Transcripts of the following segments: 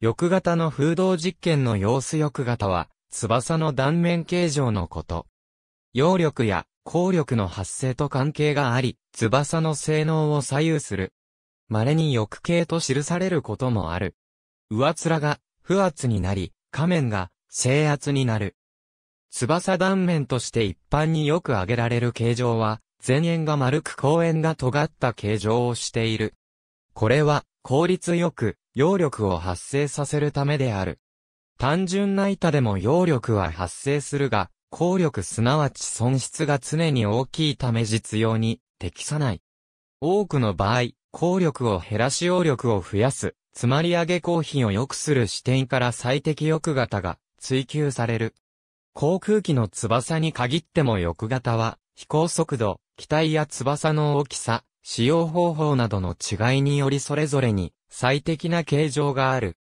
翼型の風洞実験の様子翼型は、翼の断面形状のこと。揚力や効力の発生と関係があり、翼の性能を左右する。稀に翼形と記されることもある。上面が不圧になり、仮面が制圧になる。翼断面として一般によく挙げられる形状は、前縁が丸く後円が尖った形状をしている。これは、効率よく、揚力を発生させるためである。単純な板でも揚力は発生するが、効力すなわち損失が常に大きいため実用に適さない。多くの場合、効力を減らし揚力を増やす、つまり上げ高品を良くする視点から最適翼型が追求される。航空機の翼に限っても翼型は、飛行速度、機体や翼の大きさ、使用方法などの違いによりそれぞれに最適な形状がある。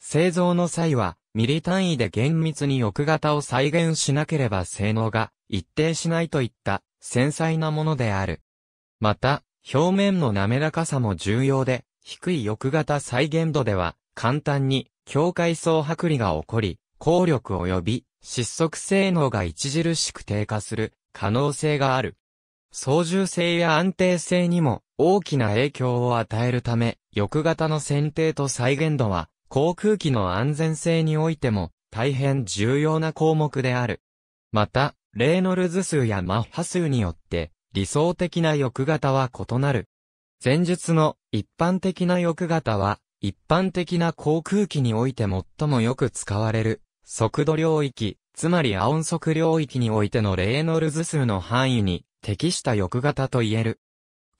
製造の際は、ミリ単位で厳密に翼型を再現しなければ性能が一定しないといった繊細なものである。また、表面の滑らかさも重要で、低い翼型再現度では、簡単に境界層剥離が起こり、効力及び失速性能が著しく低下する可能性がある。操縦性や安定性にも大きな影響を与えるため、翼型の選定と再現度は、航空機の安全性においても、大変重要な項目である。また、レーノルズ数やマッハ数によって、理想的な翼型は異なる。前述の一般的な翼型は、一般的な航空機において最もよく使われる、速度領域、つまりアオン速領域においてのレーノルズ数の範囲に適した翼型と言える。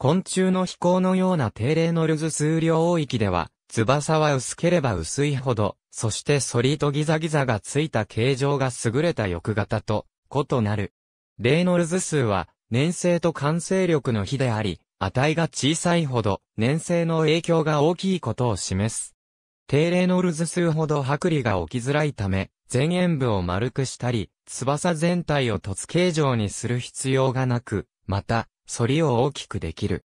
昆虫の飛行のような低齢のルズ数量域では、翼は薄ければ薄いほど、そしてソリとギザギザがついた形状が優れた翼型と異なる。レイノルズ数は、粘性と完成力の比であり、値が小さいほど、粘性の影響が大きいことを示す。低レーノルズ数ほど剥離が起きづらいため、前縁部を丸くしたり、翼全体を凸形状にする必要がなく、また、反りを大きくできる。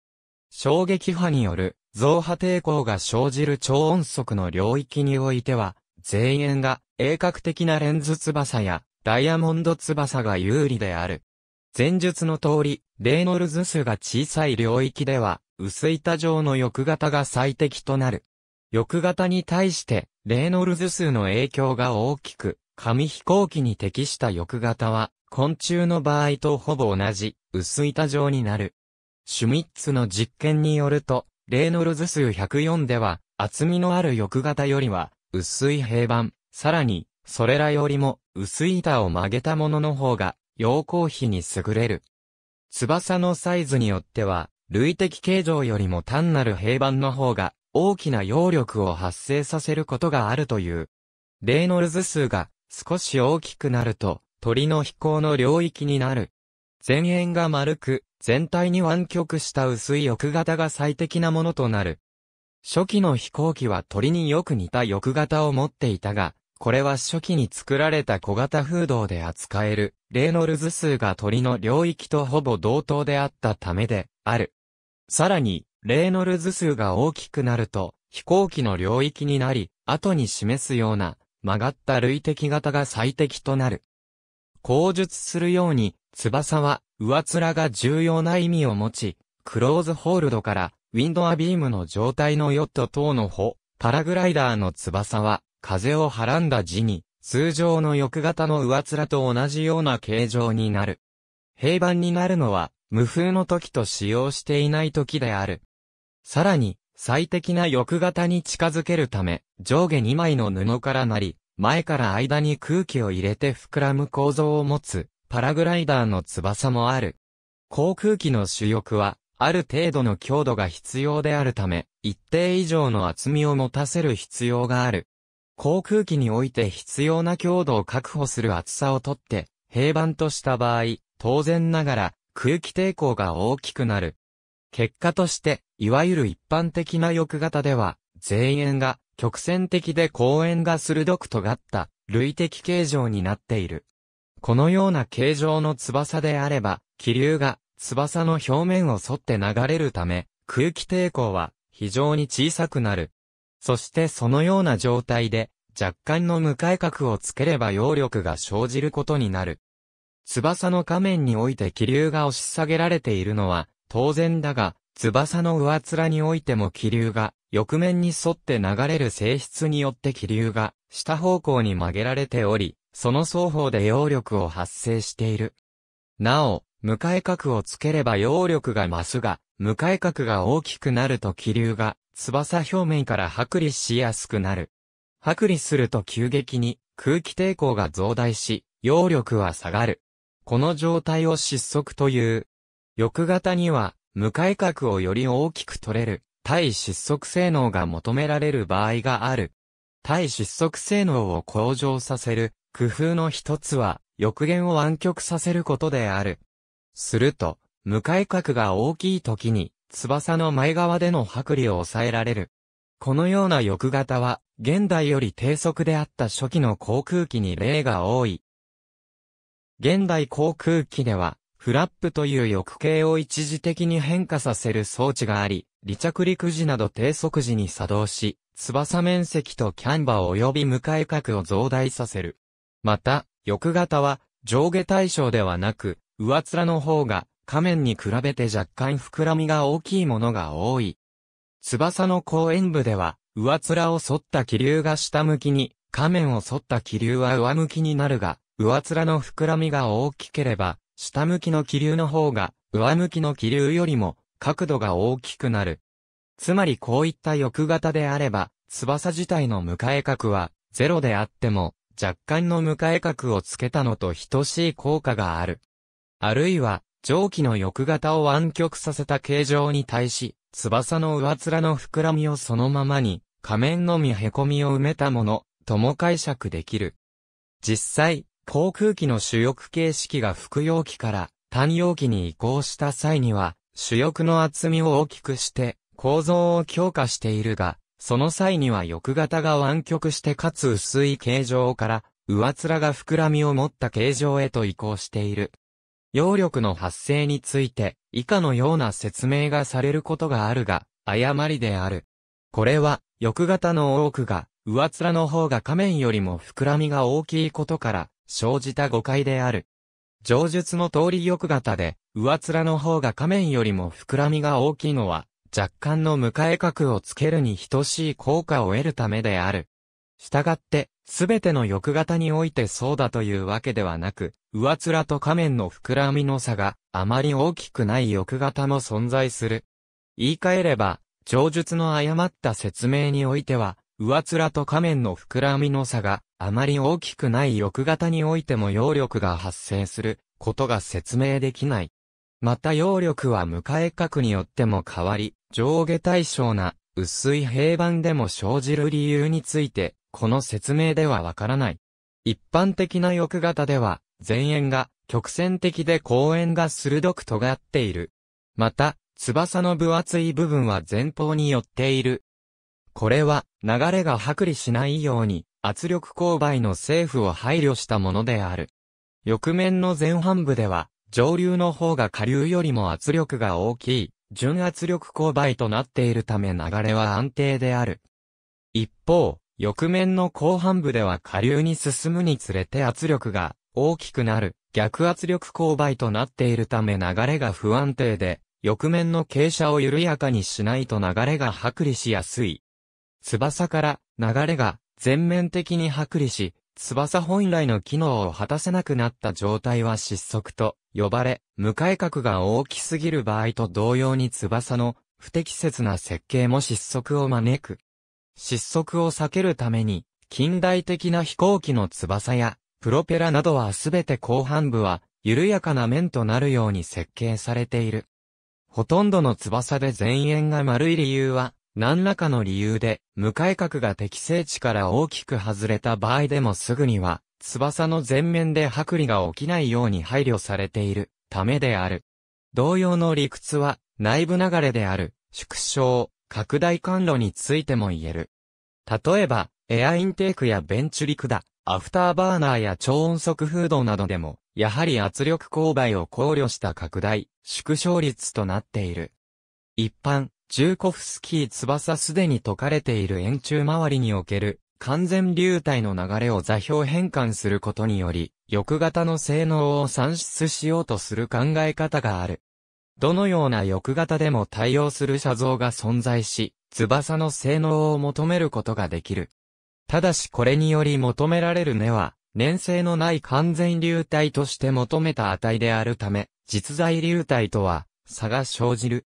衝撃波による増波抵抗が生じる超音速の領域においては、前縁が鋭角的なレンズ翼やダイヤモンド翼が有利である。前述の通り、レイノルズ数が小さい領域では、薄板状の翼型が最適となる。翼型に対して、レイノルズ数の影響が大きく、紙飛行機に適した翼型は、昆虫の場合とほぼ同じ、薄板状になる。シュミッツの実験によると、レーノルズ数104では、厚みのある翼型よりは、薄い平板、さらに、それらよりも、薄い板を曲げたものの方が、陽光比に優れる。翼のサイズによっては、類的形状よりも単なる平板の方が、大きな揚力を発生させることがあるという。レーノルズ数が少し大きくなると、鳥の飛行の領域になる。前縁が丸く、全体に湾曲した薄い翼型が最適なものとなる。初期の飛行機は鳥によく似た翼型を持っていたが、これは初期に作られた小型風洞で扱える、レーノルズ数が鳥の領域とほぼ同等であったためで、ある。さらに、レーノルズ数が大きくなると、飛行機の領域になり、後に示すような、曲がった類的型が最適となる。口述するように、翼は、上面が重要な意味を持ち、クローズホールドから、ウィンドアビームの状態のヨット等の帆、パラグライダーの翼は、風をはらんだ字に、通常の翼型の上面と同じような形状になる。平板になるのは、無風の時と使用していない時である。さらに、最適な翼型に近づけるため、上下2枚の布からなり、前から間に空気を入れて膨らむ構造を持つ、パラグライダーの翼もある。航空機の主翼は、ある程度の強度が必要であるため、一定以上の厚みを持たせる必要がある。航空機において必要な強度を確保する厚さをとって、平板とした場合、当然ながら、空気抵抗が大きくなる。結果として、いわゆる一般的な翼型では、前縁が曲線的で後縁が鋭く尖った類的形状になっている。このような形状の翼であれば、気流が翼の表面を沿って流れるため、空気抵抗は非常に小さくなる。そしてそのような状態で、若干の向かい角をつければ揚力が生じることになる。翼の下面において気流が押し下げられているのは、当然だが、翼の上面においても気流が、翼面に沿って流れる性質によって気流が、下方向に曲げられており、その双方で揚力を発生している。なお、向かい角をつければ揚力が増すが、向かい角が大きくなると気流が、翼表面から剥離しやすくなる。剥離すると急激に空気抵抗が増大し、揚力は下がる。この状態を失速という。翼型には無改革をより大きく取れる、対失速性能が求められる場合がある。対失速性能を向上させる、工夫の一つは、翼減を湾曲させることである。すると、無改革が大きい時に、翼の前側での剥離を抑えられる。このような翼型は、現代より低速であった初期の航空機に例が多い。現代航空機では、フラップという翼形を一時的に変化させる装置があり、離着陸時など低速時に作動し、翼面積とキャンバー及び向かい角を増大させる。また、翼型は上下対称ではなく、上面の方が仮面に比べて若干膨らみが大きいものが多い。翼の後円部では、上面を反った気流が下向きに、仮面を反った気流は上向きになるが、上面の膨らみが大きければ、下向きの気流の方が上向きの気流よりも角度が大きくなる。つまりこういった翼型であれば、翼自体の向かえ角はゼロであっても、若干の向かえ角をつけたのと等しい効果がある。あるいは、蒸気の翼型を湾曲させた形状に対し、翼の上面の膨らみをそのままに、仮面のみ凹みを埋めたもの、とも解釈できる。実際、航空機の主翼形式が副容器から単容器に移行した際には、主翼の厚みを大きくして構造を強化しているが、その際には翼型が湾曲してかつ薄い形状から上面が膨らみを持った形状へと移行している。揚力の発生について、以下のような説明がされることがあるが、誤りである。これは、翼型の多くが、上面の方が仮面よりも膨らみが大きいことから、生じた誤解である。上述の通り欲型で、上面の方が仮面よりも膨らみが大きいのは、若干の迎え角をつけるに等しい効果を得るためである。したがって、すべての欲型においてそうだというわけではなく、上面と仮面の膨らみの差があまり大きくない欲型も存在する。言い換えれば、上述の誤った説明においては、上面と下面の膨らみの差があまり大きくない翼型においても揚力が発生することが説明できない。また揚力は迎え角によっても変わり、上下対称な薄い平板でも生じる理由について、この説明ではわからない。一般的な翼型では、前縁が曲線的で後円が鋭く尖っている。また、翼の分厚い部分は前方に寄っているこれは、流れが剥離しないように、圧力勾配の政府を配慮したものである。翼面の前半部では、上流の方が下流よりも圧力が大きい、純圧力勾配となっているため流れは安定である。一方、翼面の後半部では下流に進むにつれて圧力が大きくなる、逆圧力勾配となっているため流れが不安定で、翼面の傾斜を緩やかにしないと流れが剥離しやすい。翼から流れが全面的に剥離し、翼本来の機能を果たせなくなった状態は失速と呼ばれ、無改革が大きすぎる場合と同様に翼の不適切な設計も失速を招く。失速を避けるために、近代的な飛行機の翼やプロペラなどはすべて後半部は緩やかな面となるように設計されている。ほとんどの翼で前縁が丸い理由は、何らかの理由で、無改革が適正値から大きく外れた場合でもすぐには、翼の前面で剥離が起きないように配慮されているためである。同様の理屈は、内部流れである、縮小、拡大管路についても言える。例えば、エアインテークやベンチュリクだ、アフターバーナーや超音速風洞などでも、やはり圧力勾配を考慮した拡大、縮小率となっている。一般、ジューコフスキー翼すでに解かれている円柱周りにおける完全流体の流れを座標変換することにより、翼型の性能を算出しようとする考え方がある。どのような翼型でも対応する写像が存在し、翼の性能を求めることができる。ただしこれにより求められる根は、粘性のない完全流体として求めた値であるため、実在流体とは、差が生じる。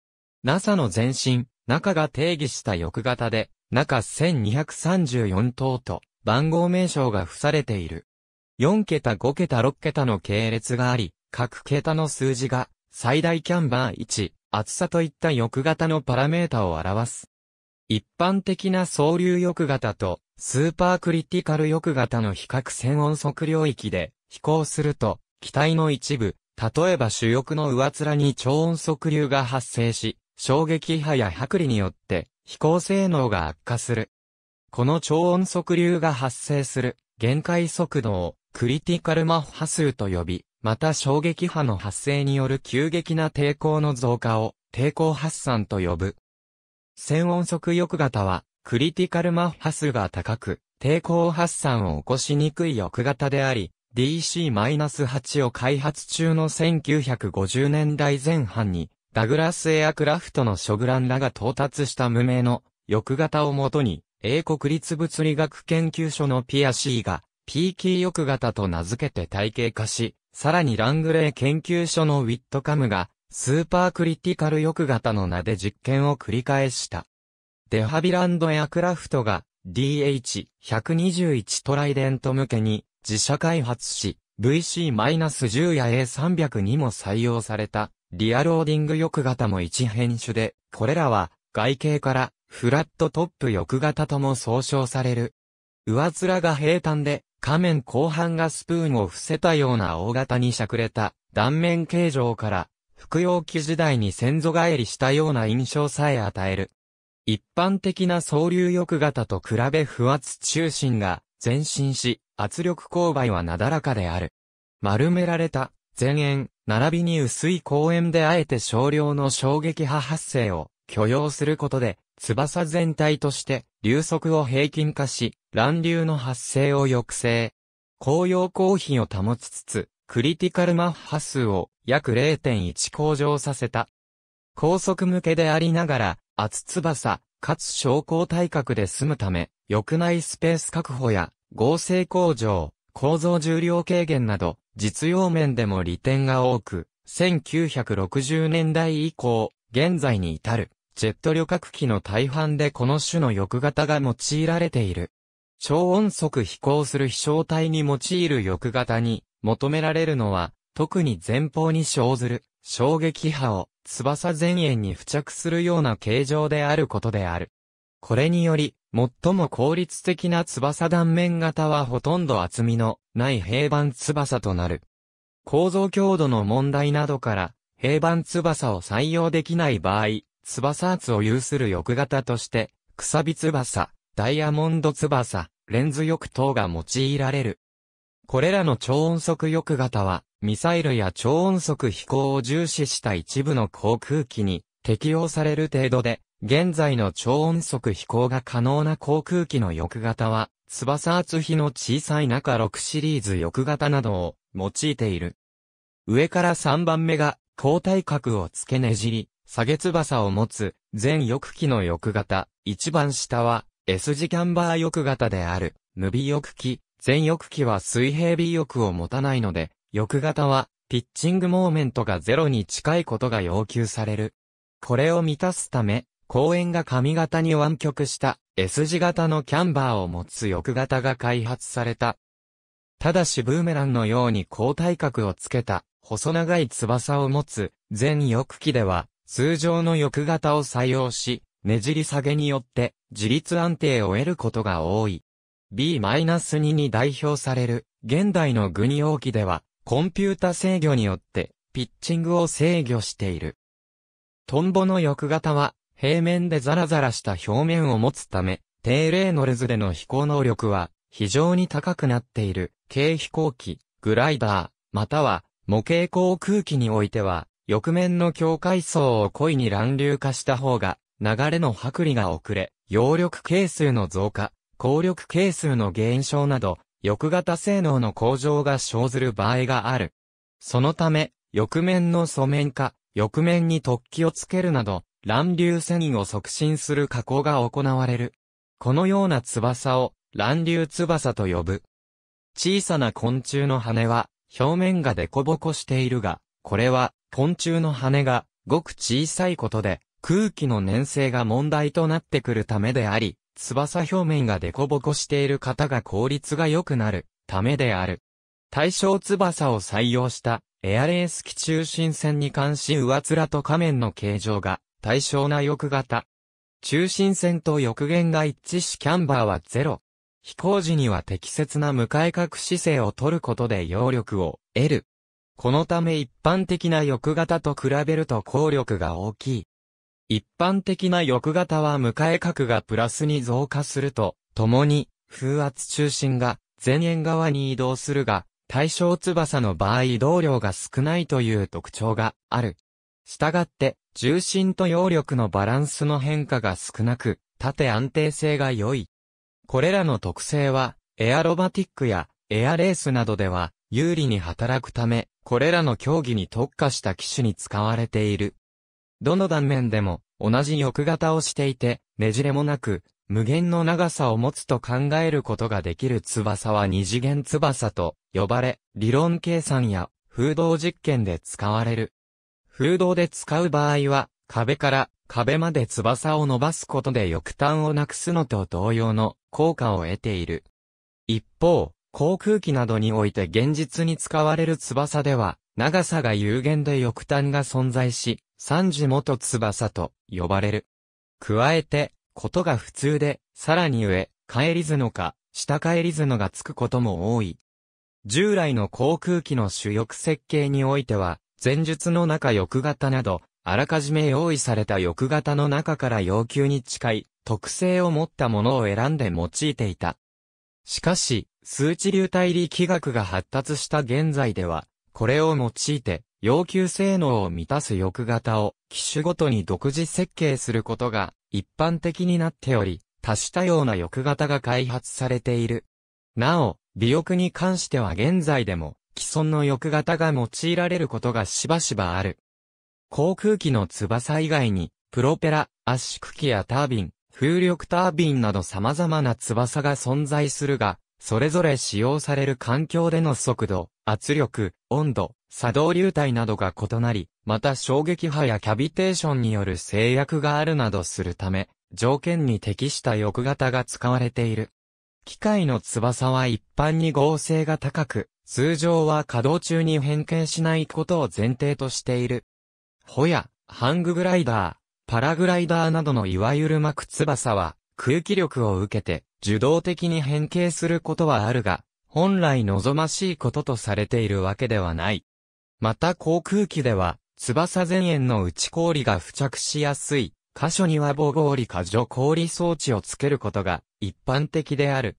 NASA の前身、中が定義した翌型で、中1234等と番号名称が付されている。4桁5桁6桁の系列があり、各桁の数字が最大キャンバー1、厚さといった翼型のパラメータを表す。一般的な総流翼型とスーパークリティカル翼型の比較線音速領域で飛行すると、機体の一部、例えば主翼の上面に超音速流が発生し、衝撃波や剥離によって飛行性能が悪化する。この超音速流が発生する限界速度をクリティカルマッハ数と呼び、また衝撃波の発生による急激な抵抗の増加を抵抗発散と呼ぶ。線音速翼型はクリティカルマッハ数が高く、抵抗発散を起こしにくい翼型であり、DC-8 を開発中の1950年代前半にダグラスエアクラフトのショグランらが到達した無名の翼型をもとに、英国立物理学研究所のピアシーが、ピーキー翼型と名付けて体系化し、さらにラングレー研究所のウィットカムが、スーパークリティカル翼型の名で実験を繰り返した。デハビランドエアクラフトが DH121 トライデント向けに自社開発し、VC-10 や A302 も採用された。リアローディング翼型も一変種で、これらは外形からフラットトップ翼型とも総称される。上面が平坦で、仮面後半がスプーンを伏せたような大型にしゃくれた断面形状から、服用機時代に先祖返りしたような印象さえ与える。一般的な総流翼型と比べ不圧中心が前進し、圧力勾配はなだらかである。丸められた前円、並びに薄い公園であえて少量の衝撃波発生を許容することで、翼全体として流速を平均化し、乱流の発生を抑制。紅葉光比を保ちつつ、クリティカルマッハ数を約0.1向上させた。高速向けでありながら、厚翼、かつ昇降体格で済むため、翼内スペース確保や合成向上、構造重量軽減など、実用面でも利点が多く、1960年代以降、現在に至る、ジェット旅客機の大半でこの種の翼型が用いられている。超音速飛行する飛翔体に用いる翼型に求められるのは、特に前方に生ずる衝撃波を翼前縁に付着するような形状であることである。これにより、最も効率的な翼断面型はほとんど厚みのない平板翼となる。構造強度の問題などから、平板翼を採用できない場合、翼圧を有する翼型として、くさび翼、ダイヤモンド翼、レンズ翼等が用いられる。これらの超音速翼型は、ミサイルや超音速飛行を重視した一部の航空機に適用される程度で、現在の超音速飛行が可能な航空機の翼型は、翼厚比の小さい中6シリーズ翼型などを用いている。上から3番目が、交代角を付けねじり、下げ翼を持つ、全翼機の翼型、一番下は、S 字キャンバー翼型である、無尾翼機、全翼機は水平尾翼を持たないので、翼型は、ピッチングモーメントがゼロに近いことが要求される。これを満たすため、公園が髪型に湾曲した S 字型のキャンバーを持つ翼型が開発された。ただしブーメランのように高体角をつけた細長い翼を持つ全翼機では通常の翼型を採用し、ねじり下げによって自立安定を得ることが多い。B-2 に代表される現代のグニ用機ではコンピュータ制御によってピッチングを制御している。トンボの翼型は平面でザラザラした表面を持つため、低レーノルズでの飛行能力は非常に高くなっている軽飛行機、グライダー、または模型航空機においては、翼面の境界層を故意に乱流化した方が、流れの剥離が遅れ、揚力係数の増加、効力係数の減少など、翼型性能の向上が生ずる場合がある。そのため、翼面の素面化、翼面に突起をつけるなど、乱流繊維を促進する加工が行われる。このような翼を乱流翼と呼ぶ。小さな昆虫の羽は表面がデコボコしているが、これは昆虫の羽がごく小さいことで空気の粘性が問題となってくるためであり、翼表面がデコボコしている方が効率が良くなるためである。対象翼を採用したエアレース機中心線に関し上面と仮面の形状が対称な翼型。中心線と翼弦が一致しキャンバーは0。飛行時には適切な向かい角姿勢を取ることで揚力を得る。このため一般的な翼型と比べると効力が大きい。一般的な翼型は向かい角がプラスに増加すると、共に風圧中心が前縁側に移動するが、対象翼の場合移動量が少ないという特徴がある。したがって、重心と揚力のバランスの変化が少なく、縦安定性が良い。これらの特性は、エアロバティックやエアレースなどでは有利に働くため、これらの競技に特化した機種に使われている。どの断面でも同じ翼型をしていて、ねじれもなく、無限の長さを持つと考えることができる翼は二次元翼と呼ばれ、理論計算や風洞実験で使われる。風洞で使う場合は、壁から壁まで翼を伸ばすことで翼端をなくすのと同様の効果を得ている。一方、航空機などにおいて現実に使われる翼では、長さが有限で翼端が存在し、三次元翼と呼ばれる。加えて、ことが普通で、さらに上、帰り図のか、下帰り図のがつくことも多い。従来の航空機の主翼設計においては、前述の中欲型など、あらかじめ用意された欲型の中から要求に近い特性を持ったものを選んで用いていた。しかし、数値流体力学が発達した現在では、これを用いて要求性能を満たす欲型を機種ごとに独自設計することが一般的になっており、多種多様な欲型が開発されている。なお、尾翼に関しては現在でも既存の翼型が用いられることがしばしばある。航空機の翼以外に、プロペラ、圧縮機やタービン、風力タービンなど様々な翼が存在するが、それぞれ使用される環境での速度、圧力、温度、作動流体などが異なり、また衝撃波やキャビテーションによる制約があるなどするため、条件に適した翼型が使われている。機械の翼は一般に合成が高く、通常は稼働中に変形しないことを前提としている。ホヤ、ハンググライダー、パラグライダーなどのいわゆる巻く翼は、空気力を受けて、受動的に変形することはあるが、本来望ましいこととされているわけではない。また航空機では、翼前縁の内氷が付着しやすい、箇所には防氷か除氷装置をつけることが一般的である。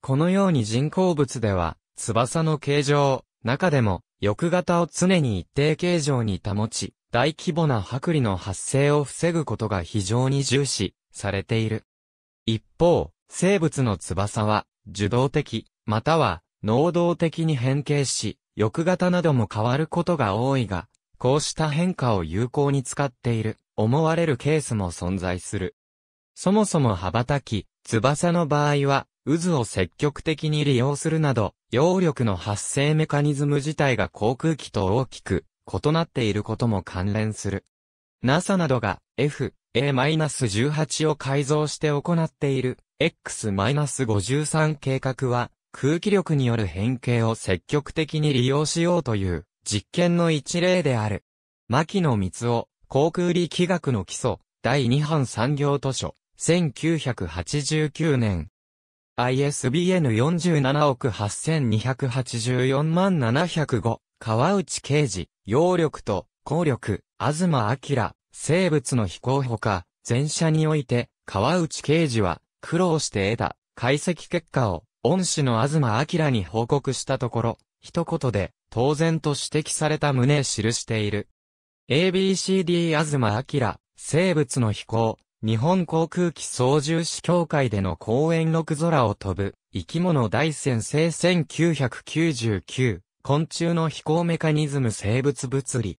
このように人工物では、翼の形状、中でも、翼型を常に一定形状に保ち、大規模な剥離の発生を防ぐことが非常に重視されている。一方、生物の翼は、受動的、または、能動的に変形し、翼型なども変わることが多いが、こうした変化を有効に使っている。思われるケースも存在する。そもそも羽ばたき、翼の場合は、渦を積極的に利用するなど、揚力の発生メカニズム自体が航空機と大きく異なっていることも関連する。NASA などが F、A-18 を改造して行っている X-53 計画は空気力による変形を積極的に利用しようという実験の一例である。牧野光夫、航空力学の基礎、第2版産業図書、1989年。ISBN 47億8284万705、川内刑事、揚力と、効力、東明、生物の飛行ほか、前者において、川内刑事は、苦労して得た、解析結果を、恩師の東明に報告したところ、一言で、当然と指摘された旨記している。ABCD キラ、生物の飛行、日本航空機操縦士協会での公演6空を飛ぶ、生き物大先生1999、昆虫の飛行メカニズム生物物理。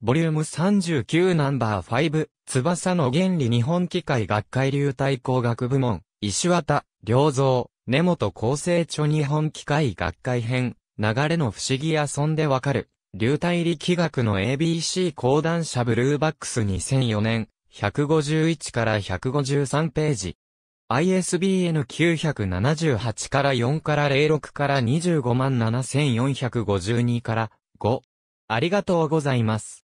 ボリューム39ナンバー5、翼の原理日本機械学会流体工学部門、石渡、良造、根本厚生著日本機械学会編、流れの不思議遊んでわかる。流体力学の ABC 講談社ブルーバックス2004年、151から153ページ。ISBN 978から4から06から25万7452から5。ありがとうございます。